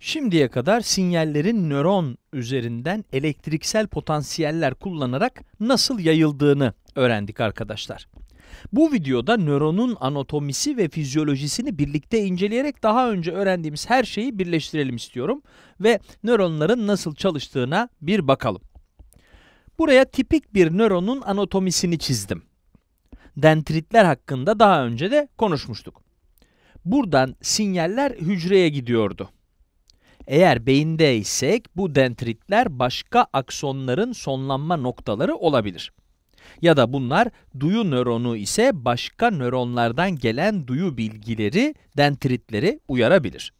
Şimdiye kadar sinyallerin nöron üzerinden elektriksel potansiyeller kullanarak nasıl yayıldığını öğrendik arkadaşlar. Bu videoda nöronun anatomisi ve fizyolojisini birlikte inceleyerek daha önce öğrendiğimiz her şeyi birleştirelim istiyorum ve nöronların nasıl çalıştığına bir bakalım. Buraya tipik bir nöronun anatomisini çizdim. Dendritler hakkında daha önce de konuşmuştuk. Buradan sinyaller hücreye gidiyordu. Eğer beyinde isek bu dendritler başka aksonların sonlanma noktaları olabilir. Ya da bunlar duyu nöronu ise başka nöronlardan gelen duyu bilgileri dendritleri uyarabilir.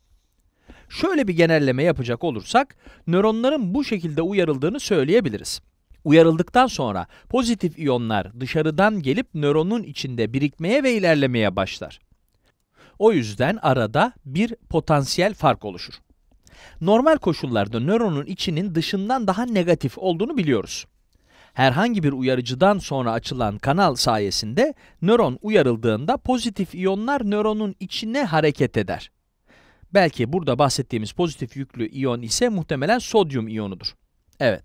Şöyle bir genelleme yapacak olursak, nöronların bu şekilde uyarıldığını söyleyebiliriz. Uyarıldıktan sonra pozitif iyonlar dışarıdan gelip nöronun içinde birikmeye ve ilerlemeye başlar. O yüzden arada bir potansiyel fark oluşur normal koşullarda nöronun içinin dışından daha negatif olduğunu biliyoruz. Herhangi bir uyarıcıdan sonra açılan kanal sayesinde nöron uyarıldığında pozitif iyonlar nöronun içine hareket eder. Belki burada bahsettiğimiz pozitif yüklü iyon ise muhtemelen sodyum iyonudur. Evet.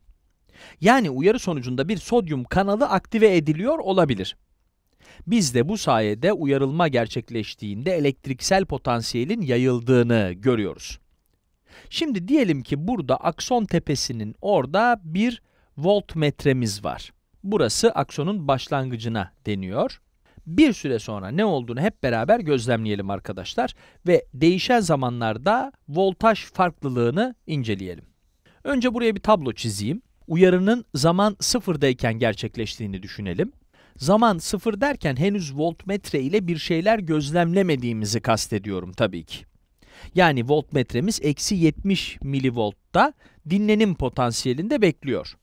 Yani uyarı sonucunda bir sodyum kanalı aktive ediliyor olabilir. Biz de bu sayede uyarılma gerçekleştiğinde elektriksel potansiyelin yayıldığını görüyoruz. Şimdi diyelim ki burada akson tepesinin orada bir voltmetremiz var. Burası aksonun başlangıcına deniyor. Bir süre sonra ne olduğunu hep beraber gözlemleyelim arkadaşlar ve değişen zamanlarda voltaj farklılığını inceleyelim. Önce buraya bir tablo çizeyim. Uyarının zaman sıfırdayken gerçekleştiğini düşünelim. Zaman sıfır derken henüz voltmetre ile bir şeyler gözlemlemediğimizi kastediyorum tabii ki. Yani voltmetremiz eksi 70 milivoltta dinlenim potansiyelinde bekliyor.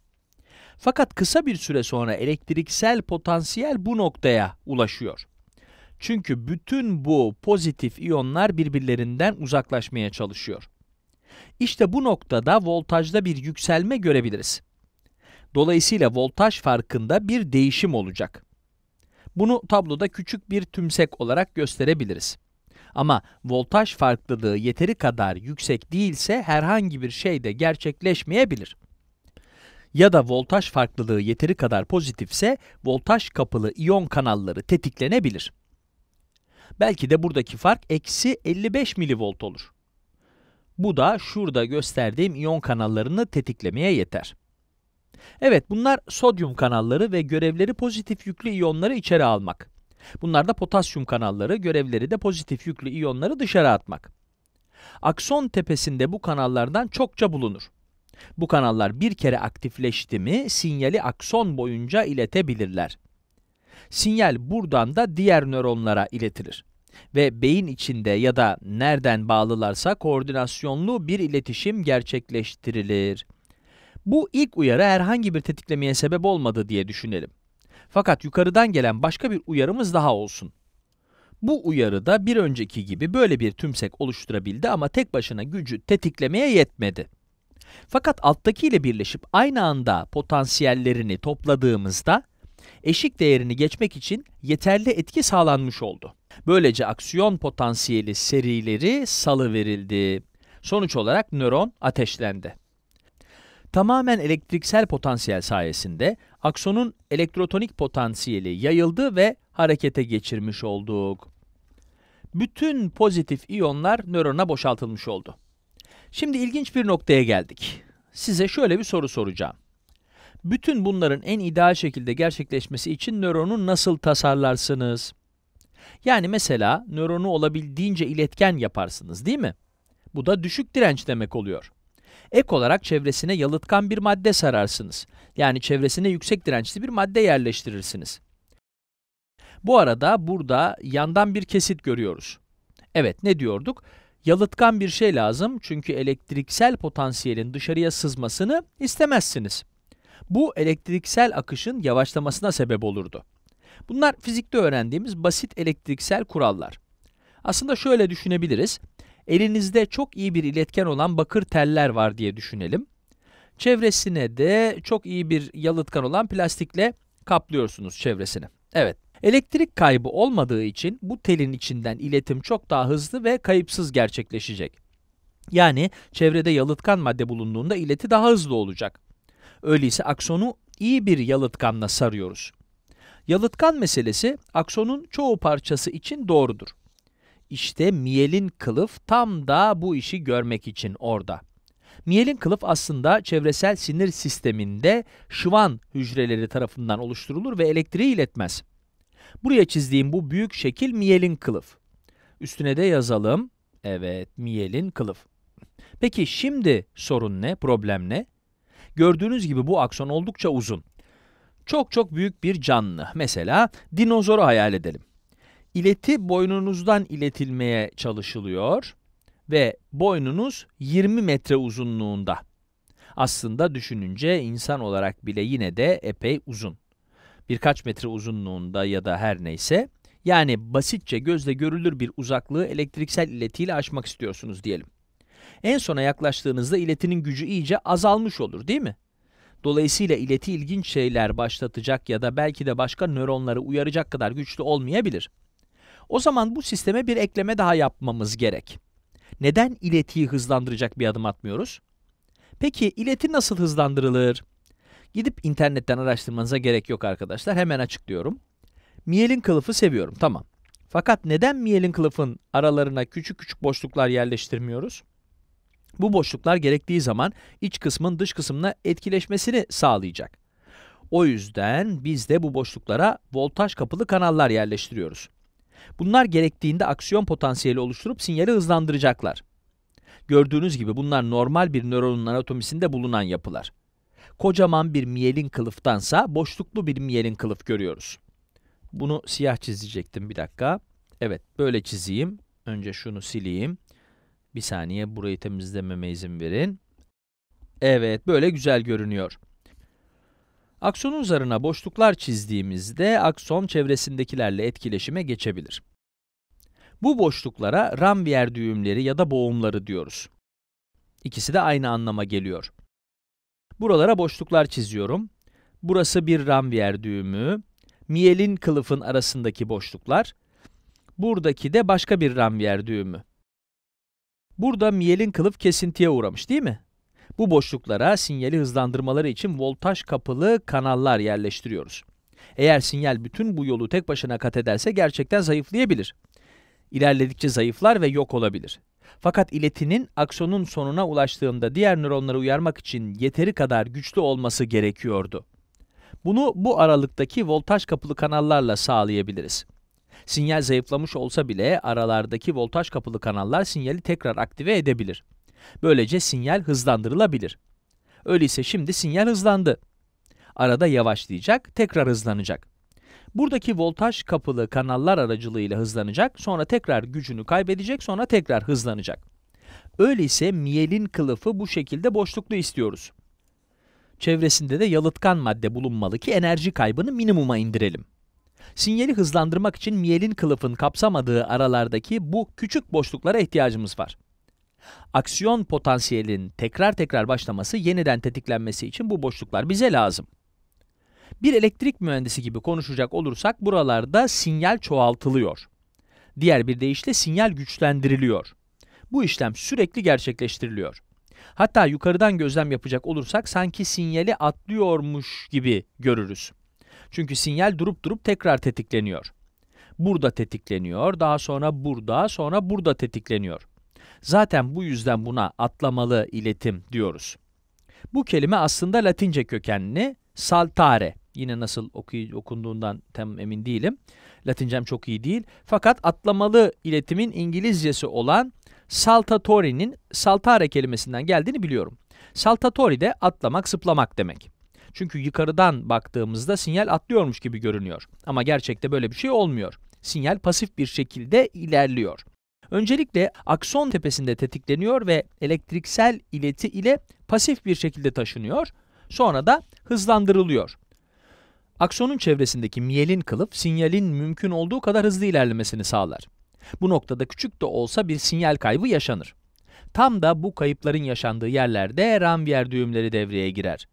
Fakat kısa bir süre sonra elektriksel potansiyel bu noktaya ulaşıyor. Çünkü bütün bu pozitif iyonlar birbirlerinden uzaklaşmaya çalışıyor. İşte bu noktada voltajda bir yükselme görebiliriz. Dolayısıyla voltaj farkında bir değişim olacak. Bunu tabloda küçük bir tümsek olarak gösterebiliriz. Ama voltaj farklılığı yeteri kadar yüksek değilse herhangi bir şey de gerçekleşmeyebilir. Ya da voltaj farklılığı yeteri kadar pozitifse voltaj kapılı iyon kanalları tetiklenebilir. Belki de buradaki fark eksi 55 milivolt olur. Bu da şurada gösterdiğim iyon kanallarını tetiklemeye yeter. Evet bunlar sodyum kanalları ve görevleri pozitif yüklü iyonları içeri almak. Bunlar da potasyum kanalları, görevleri de pozitif yüklü iyonları dışarı atmak. Akson tepesinde bu kanallardan çokça bulunur. Bu kanallar bir kere aktifleşti mi sinyali akson boyunca iletebilirler. Sinyal buradan da diğer nöronlara iletilir ve beyin içinde ya da nereden bağlılarsa koordinasyonlu bir iletişim gerçekleştirilir. Bu ilk uyarı herhangi bir tetiklemeye sebep olmadı diye düşünelim. Fakat yukarıdan gelen başka bir uyarımız daha olsun. Bu uyarı da bir önceki gibi böyle bir tümsek oluşturabildi ama tek başına gücü tetiklemeye yetmedi. Fakat alttaki ile birleşip aynı anda potansiyellerini topladığımızda eşik değerini geçmek için yeterli etki sağlanmış oldu. Böylece aksiyon potansiyeli serileri salıverildi. Sonuç olarak nöron ateşlendi. Tamamen elektriksel potansiyel sayesinde aksonun elektrotonik potansiyeli yayıldı ve harekete geçirmiş olduk. Bütün pozitif iyonlar nörona boşaltılmış oldu. Şimdi ilginç bir noktaya geldik. Size şöyle bir soru soracağım. Bütün bunların en ideal şekilde gerçekleşmesi için nöronu nasıl tasarlarsınız? Yani mesela nöronu olabildiğince iletken yaparsınız değil mi? Bu da düşük direnç demek oluyor. Ek olarak çevresine yalıtkan bir madde sararsınız. Yani çevresine yüksek dirençli bir madde yerleştirirsiniz. Bu arada burada yandan bir kesit görüyoruz. Evet ne diyorduk? Yalıtkan bir şey lazım çünkü elektriksel potansiyelin dışarıya sızmasını istemezsiniz. Bu elektriksel akışın yavaşlamasına sebep olurdu. Bunlar fizikte öğrendiğimiz basit elektriksel kurallar. Aslında şöyle düşünebiliriz. Elinizde çok iyi bir iletken olan bakır teller var diye düşünelim. Çevresine de çok iyi bir yalıtkan olan plastikle kaplıyorsunuz çevresini. Evet. Elektrik kaybı olmadığı için bu telin içinden iletim çok daha hızlı ve kayıpsız gerçekleşecek. Yani çevrede yalıtkan madde bulunduğunda ileti daha hızlı olacak. Öyleyse aksonu iyi bir yalıtkanla sarıyoruz. Yalıtkan meselesi aksonun çoğu parçası için doğrudur. İşte mielin kılıf tam da bu işi görmek için orada. Mielin kılıf aslında çevresel sinir sisteminde şıvan hücreleri tarafından oluşturulur ve elektriği iletmez. Buraya çizdiğim bu büyük şekil mielin kılıf. Üstüne de yazalım. Evet, mielin kılıf. Peki şimdi sorun ne, problem ne? Gördüğünüz gibi bu akson oldukça uzun. Çok çok büyük bir canlı, mesela dinozoru hayal edelim. İleti boynunuzdan iletilmeye çalışılıyor ve boynunuz 20 metre uzunluğunda. Aslında düşününce insan olarak bile yine de epey uzun. Birkaç metre uzunluğunda ya da her neyse. Yani basitçe gözle görülür bir uzaklığı elektriksel iletiyle aşmak istiyorsunuz diyelim. En sona yaklaştığınızda iletinin gücü iyice azalmış olur değil mi? Dolayısıyla ileti ilginç şeyler başlatacak ya da belki de başka nöronları uyaracak kadar güçlü olmayabilir. O zaman bu sisteme bir ekleme daha yapmamız gerek. Neden iletiyi hızlandıracak bir adım atmıyoruz? Peki ileti nasıl hızlandırılır? Gidip internetten araştırmanıza gerek yok arkadaşlar. Hemen açıklıyorum. Miyelin kılıfı seviyorum. Tamam. Fakat neden miyelin kılıfın aralarına küçük küçük boşluklar yerleştirmiyoruz? Bu boşluklar gerektiği zaman iç kısmın dış kısmına etkileşmesini sağlayacak. O yüzden biz de bu boşluklara voltaj kapılı kanallar yerleştiriyoruz. Bunlar gerektiğinde aksiyon potansiyeli oluşturup sinyali hızlandıracaklar. Gördüğünüz gibi bunlar normal bir nöronun anatomisinde bulunan yapılar. Kocaman bir miyelin kılıftansa boşluklu bir miyelin kılıf görüyoruz. Bunu siyah çizecektim bir dakika. Evet böyle çizeyim. Önce şunu sileyim. Bir saniye burayı temizlememe izin verin. Evet böyle güzel görünüyor. Aksonun zarına boşluklar çizdiğimizde akson çevresindekilerle etkileşime geçebilir. Bu boşluklara Ranvier düğümleri ya da boğumları diyoruz. İkisi de aynı anlama geliyor. Buralara boşluklar çiziyorum. Burası bir Ranvier düğümü, Mielin kılıfın arasındaki boşluklar, buradaki de başka bir Ranvier düğümü. Burada mielin kılıf kesintiye uğramış değil mi? Bu boşluklara sinyali hızlandırmaları için voltaj kapılı kanallar yerleştiriyoruz. Eğer sinyal bütün bu yolu tek başına kat ederse gerçekten zayıflayabilir ilerledikçe zayıflar ve yok olabilir. Fakat iletinin aksonun sonuna ulaştığında diğer nöronları uyarmak için yeteri kadar güçlü olması gerekiyordu. Bunu bu aralıktaki voltaj kapılı kanallarla sağlayabiliriz. Sinyal zayıflamış olsa bile aralardaki voltaj kapılı kanallar sinyali tekrar aktive edebilir. Böylece sinyal hızlandırılabilir. Öyleyse şimdi sinyal hızlandı. Arada yavaşlayacak, tekrar hızlanacak. Buradaki voltaj kapılı kanallar aracılığıyla hızlanacak, sonra tekrar gücünü kaybedecek, sonra tekrar hızlanacak. Öyleyse miyelin kılıfı bu şekilde boşluklu istiyoruz. Çevresinde de yalıtkan madde bulunmalı ki enerji kaybını minimuma indirelim. Sinyali hızlandırmak için miyelin kılıfın kapsamadığı aralardaki bu küçük boşluklara ihtiyacımız var. Aksiyon potansiyelin tekrar tekrar başlaması, yeniden tetiklenmesi için bu boşluklar bize lazım. Bir elektrik mühendisi gibi konuşacak olursak buralarda sinyal çoğaltılıyor. Diğer bir deyişle sinyal güçlendiriliyor. Bu işlem sürekli gerçekleştiriliyor. Hatta yukarıdan gözlem yapacak olursak sanki sinyali atlıyormuş gibi görürüz. Çünkü sinyal durup durup tekrar tetikleniyor. Burada tetikleniyor, daha sonra burada, sonra burada tetikleniyor. Zaten bu yüzden buna atlamalı iletim diyoruz. Bu kelime aslında latince kökenli saltare Yine nasıl okuy- okunduğundan tam emin değilim. Latincem çok iyi değil. Fakat atlamalı iletimin İngilizcesi olan saltatori'nin saltare kelimesinden geldiğini biliyorum. Saltatori de atlamak, sıplamak demek. Çünkü yukarıdan baktığımızda sinyal atlıyormuş gibi görünüyor. Ama gerçekte böyle bir şey olmuyor. Sinyal pasif bir şekilde ilerliyor. Öncelikle akson tepesinde tetikleniyor ve elektriksel ileti ile pasif bir şekilde taşınıyor. Sonra da hızlandırılıyor. Aksonun çevresindeki miyelin kılıf sinyalin mümkün olduğu kadar hızlı ilerlemesini sağlar. Bu noktada küçük de olsa bir sinyal kaybı yaşanır. Tam da bu kayıpların yaşandığı yerlerde Ranvier düğümleri devreye girer.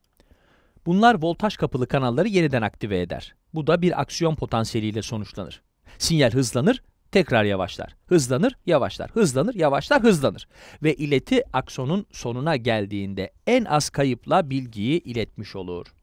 Bunlar voltaj kapılı kanalları yeniden aktive eder. Bu da bir aksiyon potansiyeliyle sonuçlanır. Sinyal hızlanır, tekrar yavaşlar. Hızlanır, yavaşlar, hızlanır, yavaşlar, hızlanır. Ve ileti aksonun sonuna geldiğinde en az kayıpla bilgiyi iletmiş olur.